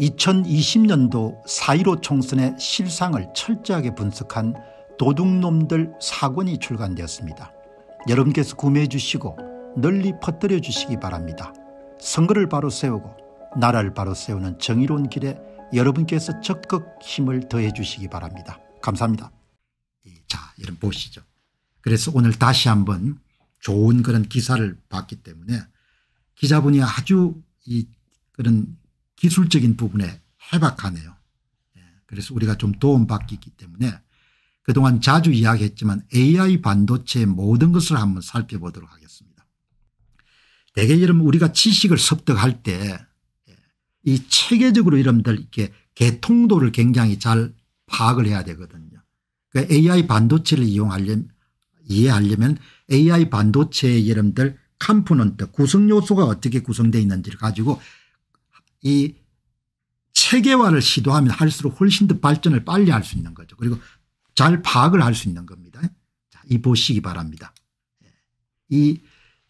2020년도 4.15 총선의 실상을 철저하게 분석한 도둑놈들 사권이 출간되었습니다. 여러분께서 구매해 주시고 널리 퍼뜨려 주시기 바랍니다. 선거를 바로 세우고 나라를 바로 세우는 정의로운 길에 여러분께서 적극 힘을 더해 주시기 바랍니다. 감사합니다. 자 여러분 보시죠. 그래서 오늘 다시 한번 좋은 그런 기사를 봤기 때문에 기자분이 아주 이 그런 기술적인 부분에 해박하네요. 예, 그래서 우리가 좀 도움받기 때문에 그동안 자주 이야기했지만 AI 반도체의 모든 것을 한번 살펴보도록 하겠습니다. 대개 여러분 우리가 지식을 습득할 때이 예, 체계적으로 여러분들 이렇게 개통도를 굉장히 잘 파악을 해야 되거든요. 그러니까 AI 반도체를 이용하려면 이해하려면 AI 반도체의 여러분들 컴포넌트 구성요소가 어떻게 구성되어 있는지를 가지고 이 체계화를 시도하면 할수록 훨씬 더 발전을 빨리 할 수 있는 거죠. 그리고 잘 파악을 할 수 있는 겁니다. 자, 이 보시기 바랍니다. 예. 이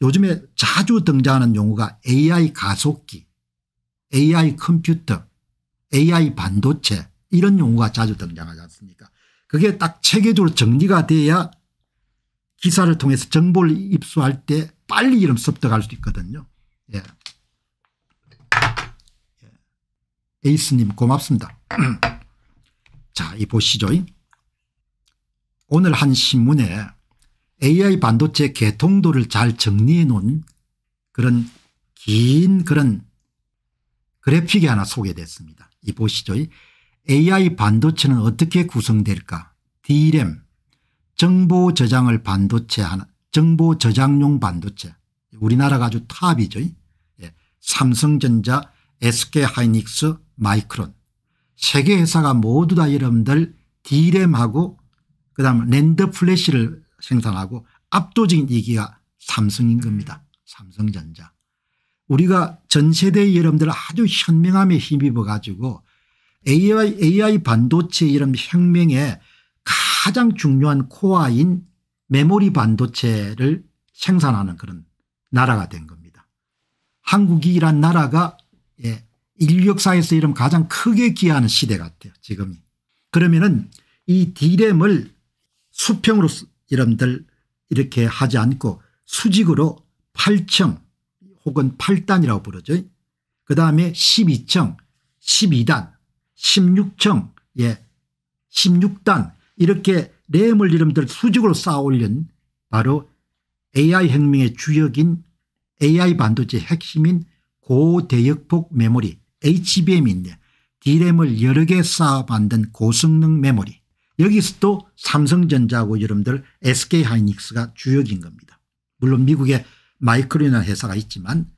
요즘에 자주 등장하는 용어가 AI 가속기, AI 컴퓨터, AI 반도체 이런 용어가 자주 등장하지 않습니까 그게 딱 체계적으로 정리가 돼야 기사를 통해서 정보를 입수할 때 빨리 이름 습득할 수 있거든요. 예. 에이스님 고맙습니다. 자, 이 보시죠. 오늘 한 신문에 AI 반도체 개통도를 잘 정리해 놓은 그런 긴 그런 그래픽이 하나 소개됐습니다. 이 보시죠. AI 반도체는 어떻게 구성될까? DRAM, 정보 저장을 반도체 하나, 정보 저장용 반도체. 우리나라가 아주 탑이죠. 예, 삼성전자, SK하이닉스, 마이크론 세계 회사가 모두 다 여러분들 디램하고 그다음 랜드 플래시를 생산하고 압도적인 이기가 삼성인 겁니다. 삼성전자. 우리가 전 세대의 여러분들 아주 현명함에 힘입어 가지고 AI, AI 반도체 이런 혁명의 가장 중요한 코어인 메모리 반도체를 생산하는 그런 나라가 된 겁니다. 한국이란 나라가 예, 인력사에서 이름 가장 크게 기여하는 시대 같아요 지금이. 그러면은 이 디램을 수평으로 이름들 이렇게 하지 않고 수직으로 8층 혹은 8단이라고 부르죠. 그 다음에 12층 12단 16층 예 16단 이렇게 램을 이름들 수직으로 쌓아 올린 바로 AI 혁명의 주역인 AI 반도체 핵심인 고대역폭 메모리 HBM인데 D램을 여러 개 쌓아 만든 고성능 메모리 여기서 또 삼성전자하고 여러분들 SK하이닉스가 주역인 겁니다. 물론 미국에 마이크론이라는 회사가 있지만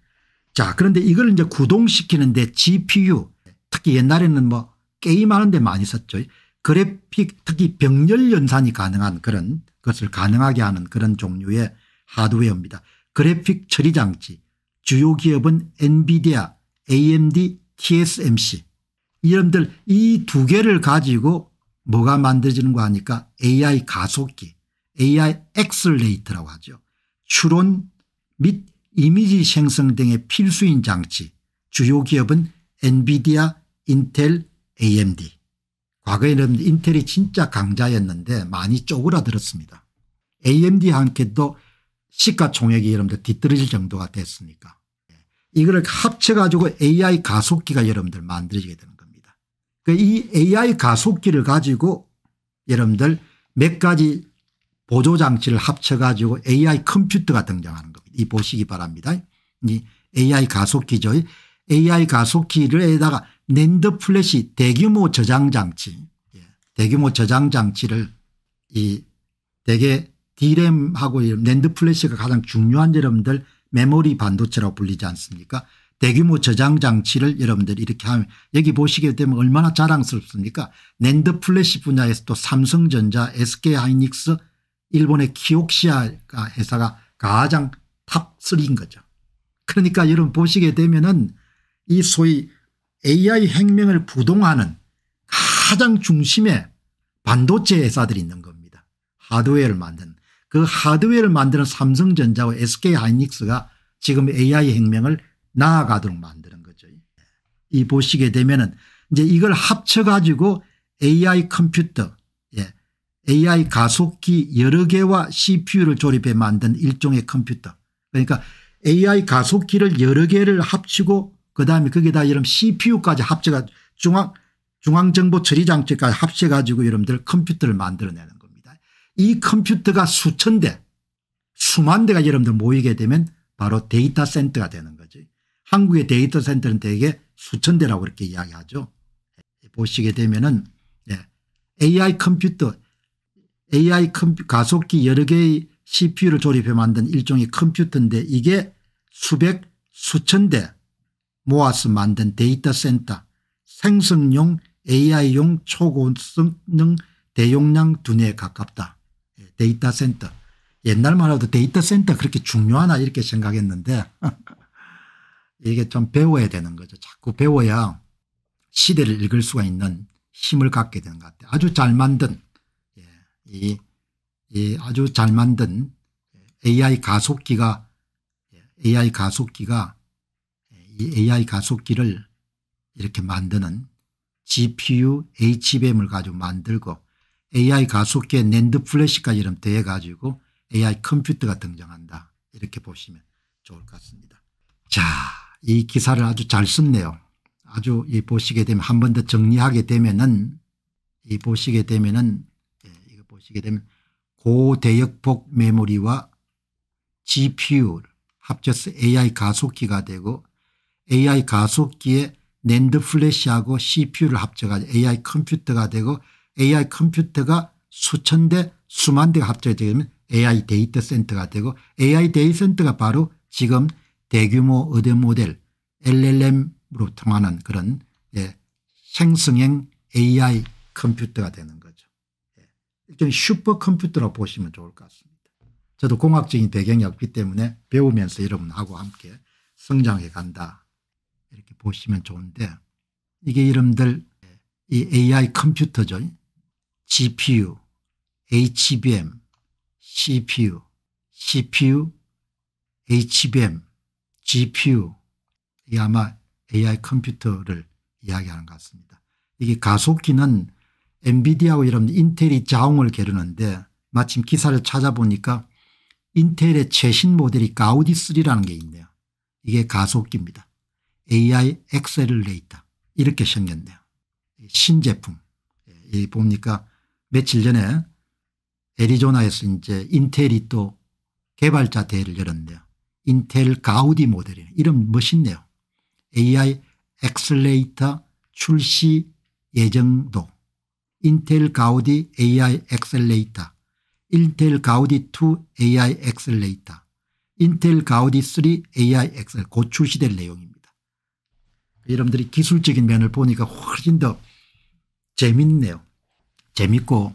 자 그런데 이걸 이제 구동시키는데 GPU 특히 옛날에는 뭐 게임하는 데 많이 썼죠. 그래픽 특히 병렬 연산이 가능한 그런 것을 가능하게 하는 그런 종류의 하드웨어입니다. 그래픽 처리 장치 주요 기업은 엔비디아, AMD, TSMC 이름들 이 두 개를 가지고 뭐가 만들어지는 거 아니까 AI 가속기 AI 엑셀레이터라고 하죠. 추론 및 이미지 생성 등의 필수인 장치 주요 기업은 엔비디아 인텔 AMD 과거에는 인텔이 진짜 강자였는데 많이 쪼그라들었습니다. a m d 한함도 시가총액이 여러분들 뒤떨어질 정도가 됐으니까 이거를 합쳐가지고 AI 가속기가 여러분들 만들어지게 되는 겁니다. 그 이 AI 가속기를 가지고 여러분들 몇 가지 보조장치를 합쳐가지고 AI 컴퓨터가 등장하는 겁니다. 이 보시기 바랍니다. 이 AI 가속기죠. AI 가속기를에다가 낸드 플래시 대규모 저장장치 예, 대규모 저장장치를 이 대개 D램하고 낸드 플래시가 가장 중요한 여러분들 메모리 반도체라고 불리지 않습니까 대규모 저장 장치를 여러분들이 렇게 하면 여기 보시게 되면 얼마나 자랑스럽습니까 낸드 플래시 분야에서 또 삼성전자 SK하이닉스 일본의 키옥시아 회사가 가장 탑3인 거죠. 그러니까 여러분 보시게 되면 은이 소위 AI 혁명을 부동하는 가장 중심에 반도체 회사들이 있는 겁니다. 하드웨어를 만든 그 하드웨어를 만드는 삼성전자와 SK하이닉스가 지금 AI 혁명을 나아가도록 만드는 거죠. 이 보시게 되면은 이제 이걸 합쳐가지고 AI 컴퓨터, 예, AI 가속기 여러 개와 CPU를 조립해 만든 일종의 컴퓨터. 그러니까 AI 가속기를 여러 개를 합치고 그다음에 거기다 이런 CPU까지 합쳐가 중앙 중앙정보 처리 장치까지 합쳐가지고 여러분들 컴퓨터를 만들어내는 이 컴퓨터가 수천 대 수만 대가 여러분들 모이게 되면 바로 데이터 센터가 되는 거지. 한국의 데이터 센터는 대개 수천 대라고 이렇게 이야기하죠. 보시게 되면은 AI 예, 컴퓨터 AI 컴퓨, 가속기 여러 개의 CPU를 조립해 만든 일종의 컴퓨터인데 이게 수백 수천 대 모아서 만든 데이터 센터 생성용 AI용 초고성능 대용량 두뇌에 가깝다. 데이터 센터. 옛날만 해도 데이터 센터 그렇게 중요하나 이렇게 생각했는데 이게 좀 배워야 되는 거죠. 자꾸 배워야 시대를 읽을 수가 있는 힘을 갖게 되는 것 같아요. 아주 잘 만든 예, 이, 이 아주 잘 만든 AI 가속기가 예, AI 가속기가 예, 이 AI 가속기를 이렇게 만드는 GPU HBM을 가지고 만들고 AI 가속기의 낸드 플래시까지 는런 대해가지고 AI 컴퓨터가 등장한다. 이렇게 보시면 좋을 것 같습니다. 자, 이 기사를 아주 잘 썼네요. 아주 이 보시게 되면 한 번 더 정리하게 되면은 이 보시게 되면은 예, 이거 보시게 되면 고대역폭 메모리와 GPU 합쳐서 AI 가속기가 되고 AI 가속기에 낸드 플래시하고 CPU를 합쳐가지고 AI 컴퓨터가 되고 AI 컴퓨터가 수천 대 수만 대가 합쳐지면 AI 데이터 센터가 되고 AI 데이터 센터가 바로 지금 대규모 의대 모델 LLM으로 통하는 그런 예, 생성형 AI 컴퓨터가 되는 거죠. 예. 일종의 슈퍼컴퓨터라고 보시면 좋을 것 같습니다. 저도 공학적인 배경이 없기 때문에 배우면서 여러분하고 함께 성장해 간다 이렇게 보시면 좋은데 이게 이름들 예, 이 AI 컴퓨터죠. GPU, HBM, CPU, CPU, HBM, GPU 이 아마 AI 컴퓨터를 이야기하는 것 같습니다. 이게 가속기는 엔비디아와 이런 인텔이 자웅을 겨루는데 마침 기사를 찾아보니까 인텔의 최신 모델이 가우디3라는 게 있네요. 이게 가속기입니다. AI 엑셀레이터 이렇게 생겼네요. 신제품 예, 이 보니까 며칠 전에 애리조나에서 이제 인텔이 또 개발자 대회를 열었는데요. 인텔 가우디 모델이에요. 이름 멋있네요. AI 엑셀레이터 출시 예정도 인텔 가우디 AI 엑셀레이터 인텔 가우디 2 AI 엑셀레이터 인텔 가우디 3 AI 엑셀 곧 출시될 내용입니다. 여러분들이 기술적인 면을 보니까 훨씬 더 재밌네요. 재밌고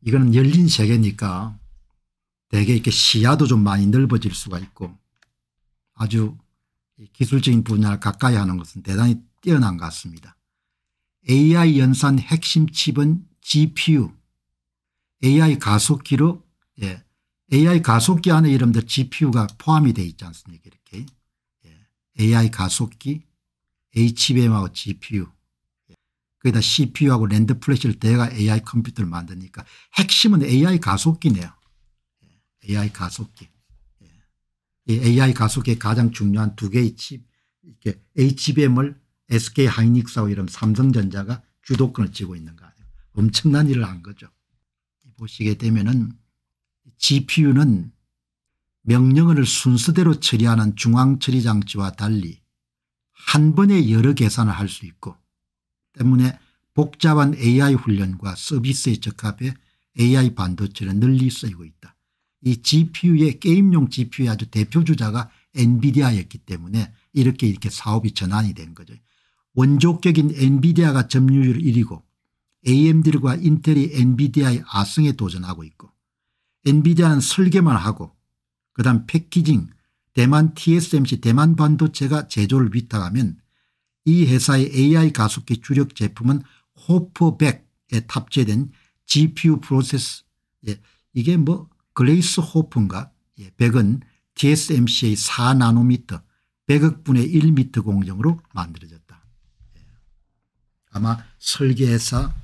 이거는 열린 세계니까 되게 이렇게 시야도 좀 많이 넓어질 수가 있고 아주 기술적인 분야를 가까이 하는 것은 대단히 뛰어난 것 같습니다. AI 연산 핵심 칩은 GPU AI 가속기로 예. AI 가속기 안에 이름들 GPU가 포함이 되어 있지 않습니까 이렇게 예. AI 가속기 HBM하고 GPU 거기다 CPU하고 랜드 플래시를 대가 AI 컴퓨터를 만드니까 핵심은 AI 가속기네요. AI 가속기. 예. AI 가속기의 가장 중요한 두 개의 칩, 이렇게 HBM을 SK 하이닉스하고 이런 삼성전자가 주도권을 쥐고 있는 거 아니에요. 엄청난 일을 한 거죠. 보시게 되면은 GPU는 명령어를 순서대로 처리하는 중앙 처리 장치와 달리 한 번에 여러 계산을 할 수 있고 때문에 복잡한 AI 훈련과 서비스의적합에 AI 반도체는 늘리 쓰이고 있다. 이 GPU의 게임용 GPU의 아주 대표주자가 엔비디아였기 때문에 이렇게 이렇게 사업이 전환이 된 거죠. 원조격인 엔비디아가 점유율 1위고 AMD과 인텔이 엔비디아의 아승에 도전하고 있고 엔비디아는 설계만 하고 그다음 패키징 대만 TSMC 대만 반도체가 제조를 위탁하면 이 회사의 AI 가속기 주력 제품은 호프백에 탑재된 GPU 프로세스 예, 이게 뭐 글레이스 호프인가 예, 백은 TSMC의 4나노미터 100억분의 1미터 공정으로 만들어졌다. 예. 아마 설계회사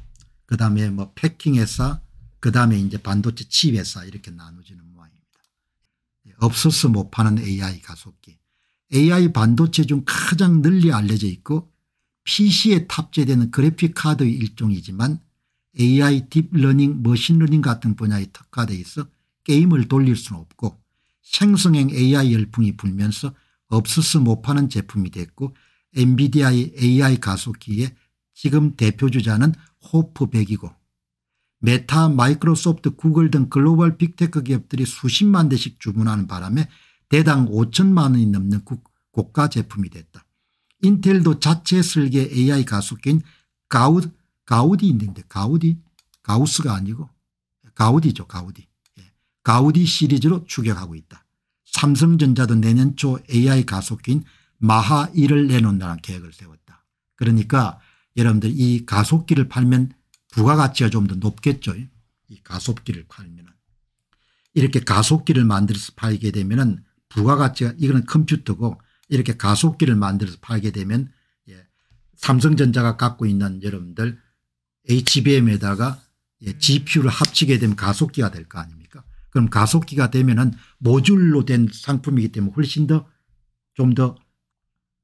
그다음에 뭐 패킹회사 그다음에 이제 반도체 칩회사 이렇게 나누지는 모양입니다. 예, 없어서 못 파는 AI 가속기 AI 반도체 중 가장 널리 알려져 있고 PC에 탑재되는 그래픽 카드의 일종이지만 AI 딥러닝 머신러닝 같은 분야에 특화되어 있어 게임을 돌릴 수는 없고 생성형 AI 열풍이 불면서 없어서 못 파는 제품이 됐고 엔비디아의 AI 가속기에 지금 대표주자는 호프백이고 메타 마이크로소프트 구글 등 글로벌 빅테크 기업들이 수십만 대씩 주문하는 바람에 대당 5천만 원이 넘는 고가 제품이 됐다. 인텔도 자체 설계 AI 가속기인 가우, 가우디 있는데 가우디 가우스가 아니고 가우디죠 가우디 예. 가우디 시리즈로 추격하고 있다. 삼성전자도 내년 초 AI 가속기인 마하 1을 내놓는다는 계획을 세웠다. 그러니까 여러분들 이 가속기를 팔면 부가가치가 좀 더 높겠죠. 이 가속기를 팔면 이렇게 가속기를 만들어서 팔게 되면 부가가치가 이거는 컴퓨터고 이렇게 가속기를 만들어서 팔게 되면 예, 삼성전자가 갖고 있는 여러분들 HBM에다가 예, GPU를 음. 합치게 되면 가속기가 될 거 아닙니까 그럼 가속기가 되면 은 모듈로 된 상품이기 때문에 훨씬 더 좀 더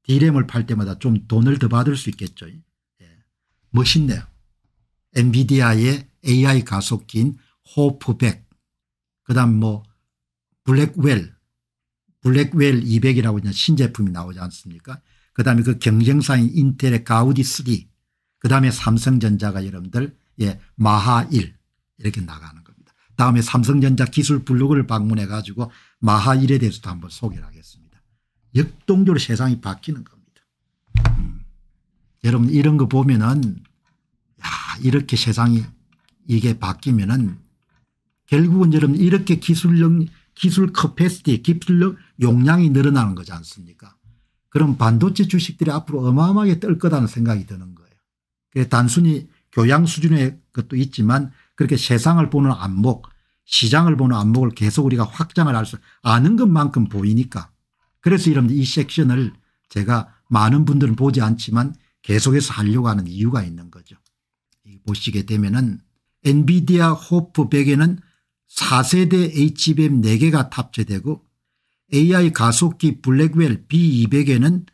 D램을 팔 때마다 좀 돈을 더 받을 수 있겠죠. 예. 멋있네요. 엔비디아의 AI 가속기인 호프백 그다음 뭐 블랙웰 블랙웰 200이라고 있는 신제품이 나오지 않습니까 그다음에 그 경쟁사인 인텔의 가우디 3 그다음에 삼성전자가 여러분들 예 마하 1 이렇게 나가는 겁니다. 다음에 삼성전자 기술 블로그를 방문해 가지고 마하 1에 대해서도 한번 소개를 하겠습니다. 역동적으로 세상이 바뀌는 겁니다. 음. 여러분 이런 거 보면은 야 이렇게 세상이 이게 바뀌면은 결국은 여러분 이렇게 기술력 기술 커패스티 기술력 용량이 늘어나는 거지 않습니까? 그럼 반도체 주식들이 앞으로 어마어마하게 뜰 거다는 생각이 드는 거예요. 단순히 교양 수준의 것도 있지만 그렇게 세상을 보는 안목 시장을 보는 안목을 계속 우리가 확장을 할수 아는 것만큼 보이니까 그래서 여러이 섹션을 제가 많은 분들은 보지 않지만 계속해서 하려고 하는 이유가 있는 거죠. 보시게 되면 은 엔비디아 호프 100에는 4세대 HBM 4개가 탑재되고 AI 가속기 블랙웰 B200에는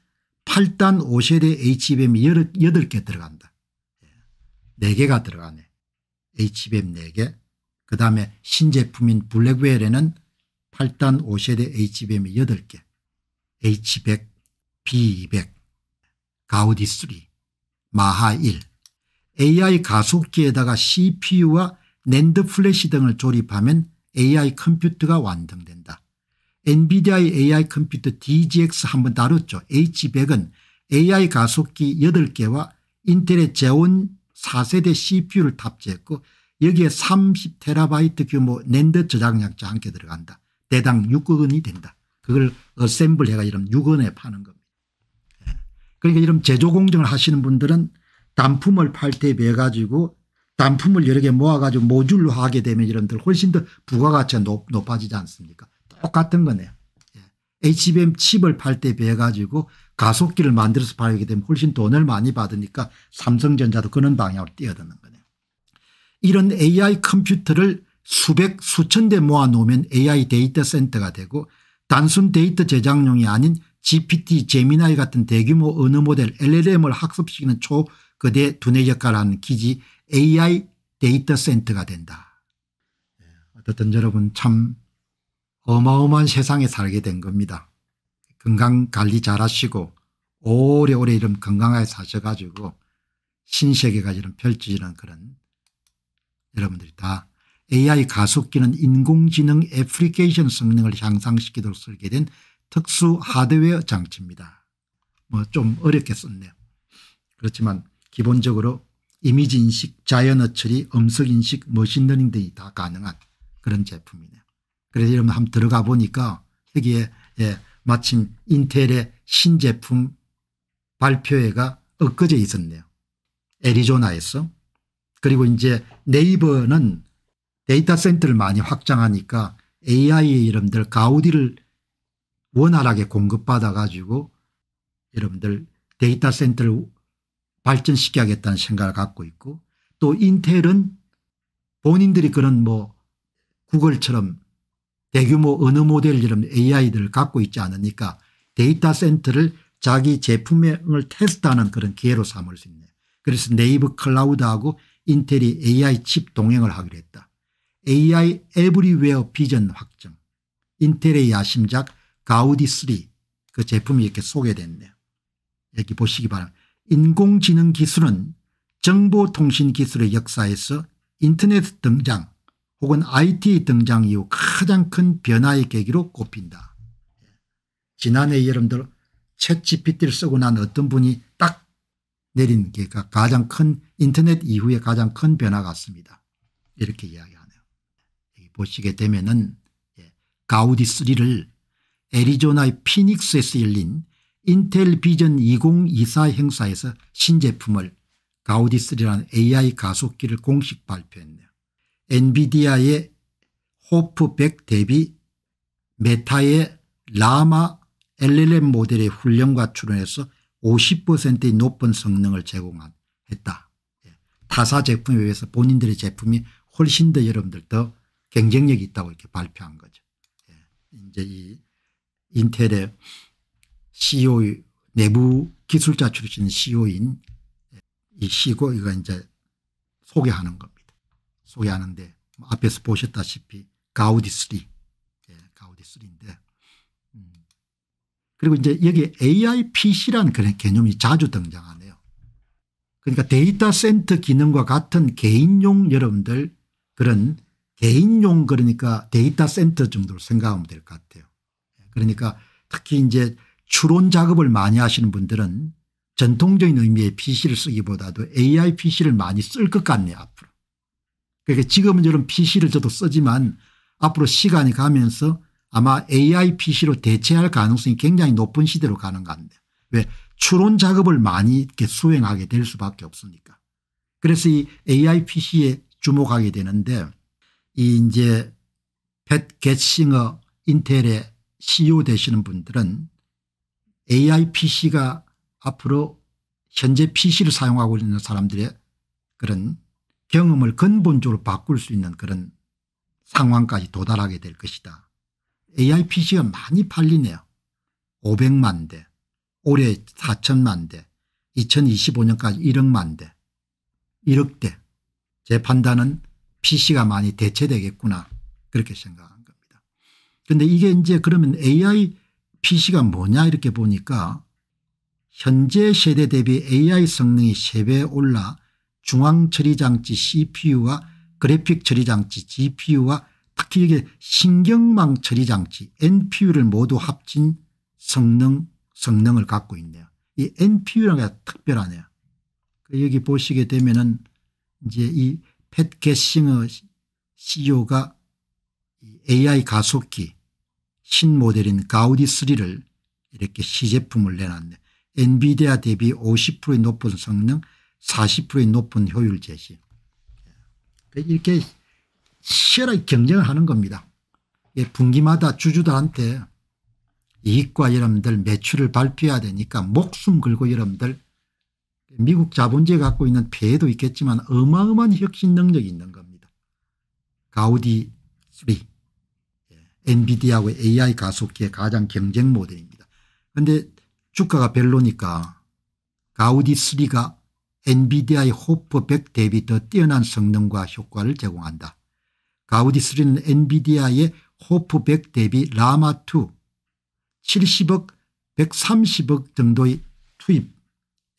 8단 5세대 HBM이 8개 들어간다. 4개가 예. 들어가네. HBM 4개 그 다음에 신제품인 블랙웰에는 8단 5세대 HBM이 8개 H100, B200, 가우디 3, 마하 1 AI 가속기에다가 CPU와 랜드 플래시 등을 조립하면 AI 컴퓨터가 완성된다. 엔비디아의 AI 컴퓨터 DGX 한 번 다뤘죠. H100은 AI 가속기 8개와 인텔의 제온 4세대 CPU를 탑재했고 여기에 30테라바이트 규모 낸드 저장량자 함께 들어간다. 대당 6원이 된다. 그걸 어셈블해가 이런 6원에 파는 겁니다. 예. 그러니까 이런 제조 공정을 하시는 분들은 단품을 팔때매 가지고 단품을 여러 개 모아가지고 모듈로 하게 되면 이런들 훨씬 더 부가가치가 높, 아지지 않습니까 똑같은 거네요. 예. HBM 칩을 팔때 비해 가지고 가속기를 만들어서 팔게 되면 훨씬 돈을 많이 받으니까 삼성전자도 그런 방향으로 뛰어드는 거네요. 이런 AI 컴퓨터를 수백 수천 대 모아 놓으면 AI 데이터 센터가 되고 단순 데이터 제작용이 아닌 GPT, 제미나이 같은 대규모 언어 모델 LLM을 학습시키는 초거대 두뇌 역할 하는 기지 AI 데이터 센터가 된다. 예. 어쨌든 여러분 참 어마어마한 세상에 살게 된 겁니다. 건강 관리 잘하시고 오래오래 이런 건강하게 사셔가지고 신세계가 이런 펼치는 그런 여러분들이 다 AI 가속기는 인공지능 애플리케이션 성능을 향상시키도록 설계된 특수 하드웨어 장치입니다. 뭐 좀 어렵게 썼네요. 그렇지만 기본적으로 이미지 인식, 자연어처리, 음성 인식, 머신러닝 등이 다 가능한 그런 제품이네요. 그래서 여러분 한번 들어가 보니까 여기에 예, 마침 인텔의 신제품 발표회가 엊그제 있었네요. 애리조나에서. 그리고 이제 네이버는 데이터 센터를 많이 확장하니까 AI 여러분들 가우디를 원활하게 공급받아 가지고 여러분들 데이터 센터를 발전시켜야겠다는 생각을 갖고 있고 또 인텔은 본인들이 그런 뭐 구글처럼 대규모 어느 모델 이름 AI들을 갖고 있지 않으니까 데이터 센터를 자기 제품을 테스트하는 그런 기회로 삼을 수 있네. 그래서 네이버 클라우드하고 인텔이 AI 칩 동행을 하기로 했다. AI 에브리웨어 비전 확정. 인텔의 야심작 가우디3 그 제품이 이렇게 소개됐네요. 여기 보시기 바랍니다. 인공지능 기술은 정보통신 기술의 역사에서 인터넷 등장 혹은 IT 등장 이후 가장 큰 변화의 계기로 꼽힌다. 지난해 여러분들 챗GPT를 쓰고 난 어떤 분이 딱 내린 게 가장 큰 인터넷 이후에 가장 큰 변화 같습니다. 이렇게 이야기하네요. 보시게 되면은 예, 가우디 3를 애리조나의 피닉스에서 열린 인텔 비전 2024 행사에서 신제품을 가우디3라는 AI 가속기를 공식 발표했네요. 엔비디아의 호프백 대비 메타의 라마 LLM 모델의 훈련과 출연에서 50%의 높은 성능을 제공했다. 예. 타사 제품에 비해서 본인들의 제품이 훨씬 더 여러분들 더 경쟁력이 있다고 이렇게 발표한 거죠. 예. 이제 이 인텔의 CEO 내부 기술자 출신 CEO인 이 시고 이거 이제 소개하는 겁니다. 소개하는데 앞에서 보셨다시피 가우디 3. 예, 가우디스인데 음. 그리고 이제 여기 AIPC라는 개념이 자주 등장하네요. 그러니까 데이터 센터 기능과 같은 개인용 여러분들 그런 개인용 그러니까 데이터 센터 정도로 생각하면 될 것 같아요. 예, 그러니까 특히 이제 추론 작업을 많이 하시는 분들은 전통적인 의미의 PC를 쓰기보다도 AI PC를 많이 쓸 것 같네요 앞으로. 그러니까 지금은 이런 PC를 저도 쓰지만 앞으로 시간이 가면서 아마 AI PC로 대체할 가능성이 굉장히 높은 시대로 가는 건데 왜 추론 작업을 많이 이렇게 수행하게 될 수밖에 없습니까 그래서 이 AI PC에 주목하게 되는데 이 이제 팻 게싱어 인텔의 CEO 되시는 분들은 AI PC가 앞으로 현재 PC를 사용하고 있는 사람들의 그런 경험을 근본적으로 바꿀 수 있는 그런 상황까지 도달하게 될 것이다. AI PC가 많이 팔리네요. 500만 대, 올해 4천만 대, 2025년까지 1억만 대, 1억 대. 제 판단은 PC가 많이 대체되겠구나 그렇게 생각한 겁니다. 그런데 이게 이제 그러면 AI PC가 뭐냐 이렇게 보니까 현재 세대 대비 AI 성능이 3배 올라 중앙처리장치 CPU가 그래픽 처리 장치 GPU와 특히 이게 신경망 처리 장치 NPU를 모두 합친 성능 성능을 갖고 있네요. 이 NPU라는 게 특별하네요. 그 여기 보시게 되면은 이제 이팻 게싱어 CEO가 AI 가속기 신 모델인 가우디3를 이렇게 시제품을 내놨네. 엔비디아 대비 50%의 높은 성능 40%의 높은 효율 제시. 이렇게 치열하게 경쟁을 하는 겁니다. 예, 분기마다 주주들한테 이익과 여러분들 매출을 발표해야 되니까 목숨 걸고 여러분들 미국 자본주의 갖고 있는 폐해도 있겠지만 어마어마한 혁신 능력이 있는 겁니다. 가우디 3 예, 엔비디아하고 AI 가속기의 가장 경쟁 모델입니다. 그런데 주가가 별로니까 가우디 3가 엔비디아의 호프 100 대비 더 뛰어난 성능과 효과를 제공한다. 가우디3는 엔비디아의 호프 100 대비 라마2 70억 130억 정도의 투입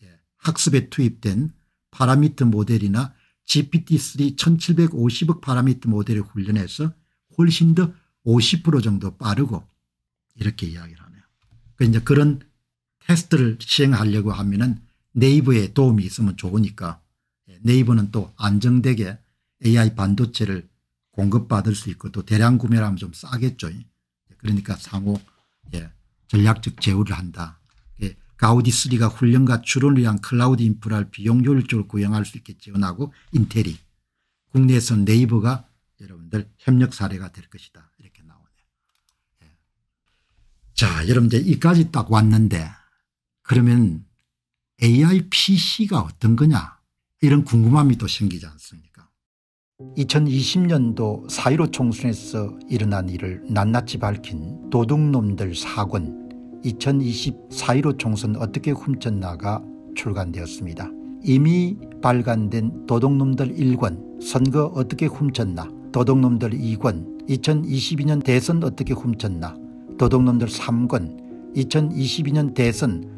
예, 학습에 투입된 파라미터 모델이나 GPT-3 1750억 파라미터 모델을 훈련해서 훨씬 더 50% 정도 빠르고 이렇게 이야기를 하네요. 그러니까 이제 그런 테스트를 시행하려고 하면은 네이버의 도움이 있으면 좋으니까 예, 네이버는 또 안정되게 AI 반도체를 공급받을 수 있고 또 대량 구매를 하면 좀 싸겠죠. 예, 그러니까 상호 예, 전략적 제휴를 한다. 예, 가우디3가 훈련과 추론을 위한 클라우드 인프라를 비용 효율적으로 구형할 수 있게 지원하고 인텔이 국내에서 네이버가 여러분들 협력 사례가 될 것이다. 이렇게 나오네요. 예. 자 여러분들 이까지 딱 왔는데 그러면 AI PC가 어떤 거냐 이런 궁금함이 또 생기지 않습니까 2020년도 4.15 총선에서 일어난 일을 낱낱이 밝힌 도둑놈들 4권 2020 4.15 총선 어떻게 훔쳤나가 출간되었습니다. 이미 발간된 도둑놈들 1권 선거 어떻게 훔쳤나 도둑놈들 2권 2022년 대선 어떻게 훔쳤나 도둑놈들 3권 2022년 대선